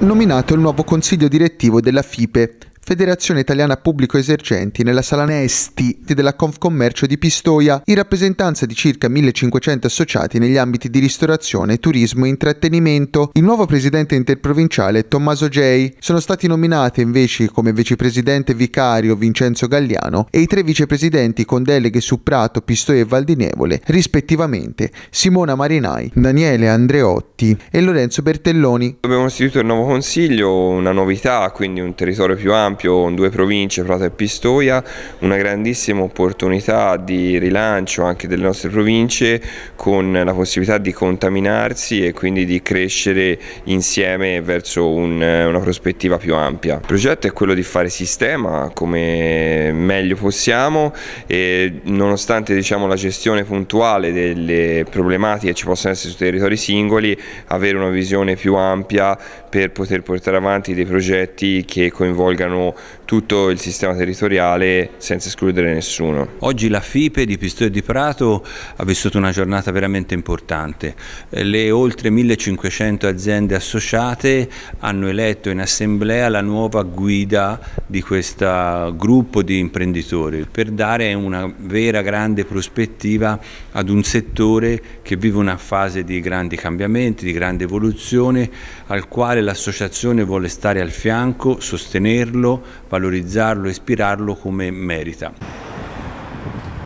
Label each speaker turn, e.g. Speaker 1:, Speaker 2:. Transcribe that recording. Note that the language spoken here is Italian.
Speaker 1: nominato il nuovo consiglio direttivo della FIPE, Federazione Italiana Pubblico Esercenti nella sala Nesti della Confcommercio di Pistoia, in rappresentanza di circa 1500 associati negli ambiti di ristorazione, turismo e intrattenimento. Il nuovo presidente interprovinciale è Tommaso Gei. Sono stati nominati invece come vicepresidente vicario Vincenzo Galliano e i tre vicepresidenti con deleghe su Prato, Pistoia e Valdinevole, rispettivamente Simona Marinai, Daniele Andreotti e Lorenzo Bertelloni.
Speaker 2: Abbiamo istituito il nuovo consiglio, una novità, quindi un territorio più ampio esempio in due province, Prato e Pistoia, una grandissima opportunità di rilancio anche delle nostre province con la possibilità di contaminarsi e quindi di crescere insieme verso un, una prospettiva più ampia. Il progetto è quello di fare sistema come meglio possiamo e nonostante diciamo, la gestione puntuale delle problematiche che ci possono essere su territori singoli, avere una visione più ampia per poter portare avanti dei progetti che coinvolgano piano tutto il sistema territoriale senza escludere nessuno. Oggi la FIPE di Pistoia di Prato
Speaker 3: ha vissuto una giornata veramente importante. Eh, le oltre 1500 aziende associate hanno eletto in assemblea la nuova guida di questo gruppo di imprenditori per dare una vera grande prospettiva ad un settore che vive una fase di grandi cambiamenti, di grande evoluzione, al quale l'associazione vuole stare al fianco, sostenerlo valorizzarlo, ispirarlo come merita.